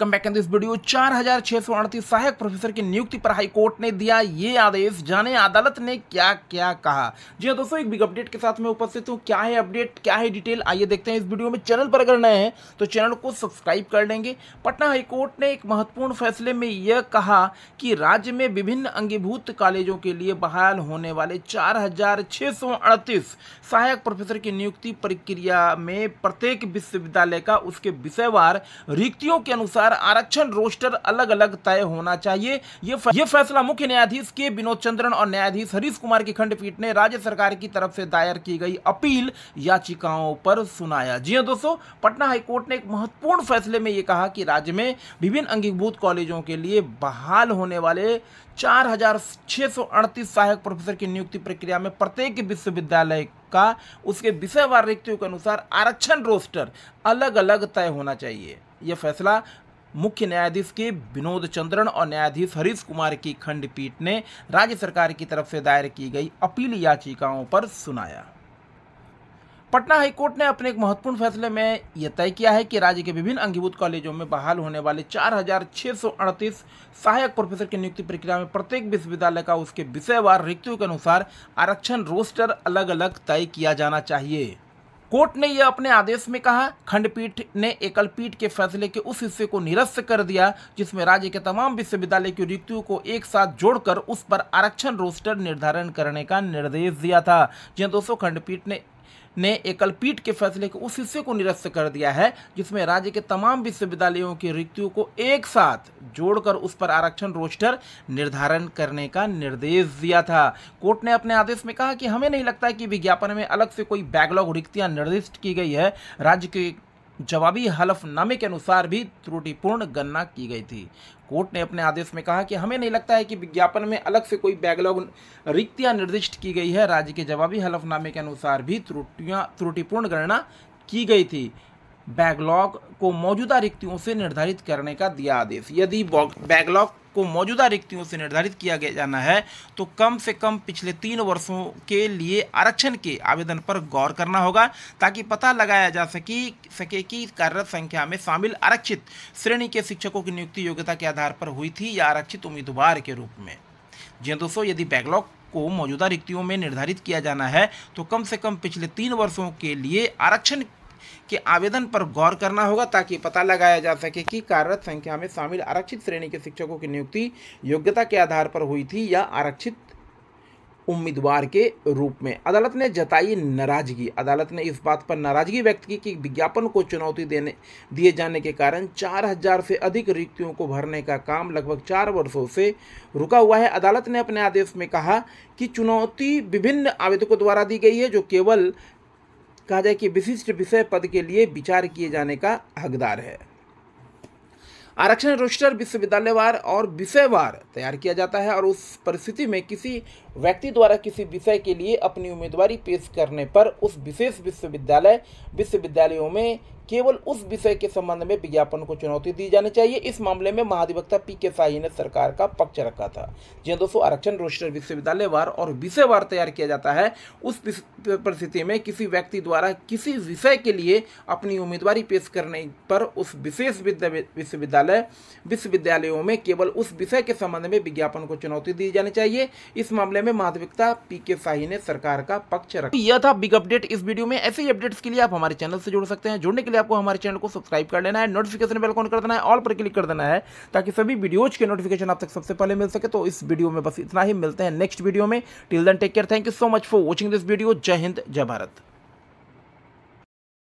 come back in this video चार हजार छह सौ अड़तीस सहायक प्रोफेसर की नियुक्ति पर हाई कोर्ट ने दिया ये आदेश जाने अदालत ने क्या क्या कहा जी हाँ दोस्तों एक बिग अपडेट के साथ मैं उपस्थित हूँ क्या है अपडेट क्या है डिटेल आइए देखते हैं इस वीडियो में चैनल पर अगर नए हैं तो चैनल को सब्सक्राइब कर लेंगे पटना हाईकोर्ट ने एक महत्वपूर्ण फैसले में यह कहा कि राज्य में विभिन्न अंगीभूत कॉलेजों के लिए बहाल होने वाले चार सहायक प्रोफेसर की नियुक्ति प्रक्रिया में प्रत्येक विश्वविद्यालय का उसके विषयवार रिक्तियों के अनुसार अनुसार आरक्षण रोस्टर अलग अलग तय होना चाहिए ये फैसला मुख्य न्यायाधीश के विनोद चंद्रन और न्यायाधीश हरीश कुमार की खंडपीठ ने राज्य सरकार की तरफ से दायर की गई अपील याचिकाओं पर सुनाया जी हाँ दोस्तों पटना हाईकोर्ट ने एक महत्वपूर्ण फैसले में ये कहा कि राज्य में विभिन्न अंगीभूत कॉलेजों के लिए बहाल होने वाले चार हजार छः सौ अड़तीस सहायक प्रोफेसर की नियुक्ति प्रक्रिया में प्रत्येक विश्वविद्यालय का उसके विषयवार रिक्तियों के अनुसार आरक्षण रोस्टर अलग अलग तय होना चाहिए यह फैसला मुख्य न्यायाधीश के विनोद चंद्रन और न्यायाधीश हरीश कुमार की खंडपीठ ने राज्य सरकार की तरफ से दायर की गई अपील याचिकाओं पर सुनाया पटना हाईकोर्ट ने अपने एक महत्वपूर्ण फैसले में यह तय किया है कि राज्य के विभिन्न अंगीभूत कॉलेजों में बहाल होने वाले चार सहायक प्रोफेसर की नियुक्ति प्रक्रिया में प्रत्येक विश्वविद्यालय का उसके विषयवार रिक्तियों के अनुसार आरक्षण रोस्टर अलग अलग तय किया जाना चाहिए कोर्ट ने यह अपने आदेश में कहा खंडपीठ ने एकलपीठ के फैसले के उस हिस्से को निरस्त कर दिया जिसमें राज्य के तमाम विश्वविद्यालय की रिक्तियों को एक साथ जोड़कर उस पर आरक्षण रोस्टर निर्धारण करने का निर्देश दिया था जहां दोस्तों खंडपीठ ने ने एकलपीठ के फैसले के उस हिस्से को निरस्त कर दिया है जिसमें राज्य के तमाम विश्वविद्यालयों की रिक्तियों को एक साथ जोड़कर उस पर आरक्षण रोस्टर निर्धारण करने का निर्देश दिया था कोर्ट ने अपने आदेश में कहा कि हमें नहीं लगता कि विज्ञापन में अलग से कोई बैकलॉग रिक्तियां निर्दिष्ट की गई है राज्य के जवाबी हलफनामे के अनुसार भी त्रुटिपूर्ण गणना की गई थी कोर्ट ने अपने आदेश में कहा कि हमें नहीं लगता है कि विज्ञापन में अलग से कोई बैकलॉग रिक्तियां निर्दिष्ट की गई है राज्य के जवाबी हलफनामे के अनुसार भी त्रुटियाँ त्रुटिपूर्ण गणना की गई थी बैकलॉग को मौजूदा रिक्तियों से निर्धारित करने का दिया आदेश यदि बैकलॉग को मौजूदा रिक्तियों से निर्धारित किया गया जाना है तो कम से कम पिछले तीन वर्षों के लिए आरक्षण के आवेदन पर गौर करना होगा ताकि पता लगाया जा सके सके कि कार्यरत संख्या में शामिल आरक्षित श्रेणी के शिक्षकों की नियुक्ति योग्यता के आधार पर हुई थी या आरक्षित उम्मीदवार के रूप में जी हाँ दोस्तों यदि बैकलॉग को मौजूदा रिक्तियों में निर्धारित किया जाना है तो कम से कम पिछले तीन वर्षों के लिए आरक्षण के आवेदन पर गौर करना होगा ताकि पता लगाया जा सके कि कार्यरत संख्या में शामिल आरक्षित श्रेणी के शिक्षकों की नियुक्ति योग्यता के आधार पर हुई थी या आरक्षित उम्मीदवार के रूप में अदालत ने जताई नाराजगी अदालत ने इस बात पर नाराजगी व्यक्त की कि विज्ञापन को चुनौती देने दिए जाने के कारण 4000 से अधिक रिक्तियों को भरने का काम लगभग चार वर्षों से रुका हुआ है अदालत ने अपने आदेश में कहा कि चुनौती विभिन्न आवेदकों द्वारा दी गई है जो केवल कहा जाए कि विशिष्ट विषय पद के लिए विचार किए जाने का हकदार है आरक्षण रोस्टर विश्वविद्यालयवार और विषयवार तैयार किया जाता है और उस परिस्थिति में किसी व्यक्ति द्वारा किसी विषय के लिए अपनी उम्मीदवारी पेश करने पर उस विशेष विश्वविद्यालय विश्वविद्यालयों में केवल उस विषय के संबंध में विज्ञापन को चुनौती दी जानी चाहिए इस मामले में महाधिवक्ता पी के साई ने सरकार का पक्ष रखा था जो हाँ दोस्तों आरक्षण रोस्टर विश्वविद्यालय वार और विषय वार तैयार किया जाता है उस परिस्थिति में किसी व्यक्ति द्वारा किसी विषय के लिए अपनी उम्मीदवारी पेश करने पर उस विशेष विश्वविद्यालय विश्वविद्यालयों में केवल उस विषय के संबंध में विज्ञापन को चुनौती दी जानी चाहिए इस मामले में माधविकता पीके शाही ने सरकार का पक्ष रखा तो यह था बिग अपडेट इस वीडियो में ऐसे ही अपडेट्स के लिए आप हमारे चैनल से जुड़ सकते हैं जुड़ने के लिए आपको हमारे चैनल को सब्सक्राइब कर लेना है नोटिफिकेशन बेल ऑन कर देना है ऑल पर क्लिक कर देना है ताकि सभी वीडियोज के नोटिफिकेशन आप तक सबसे पहले मिल सके तो इस वीडियो में बस इतना ही मिलते हैं नेक्स्ट वीडियो में till then take care thank you so much for watching this video Jai Hind जय भारत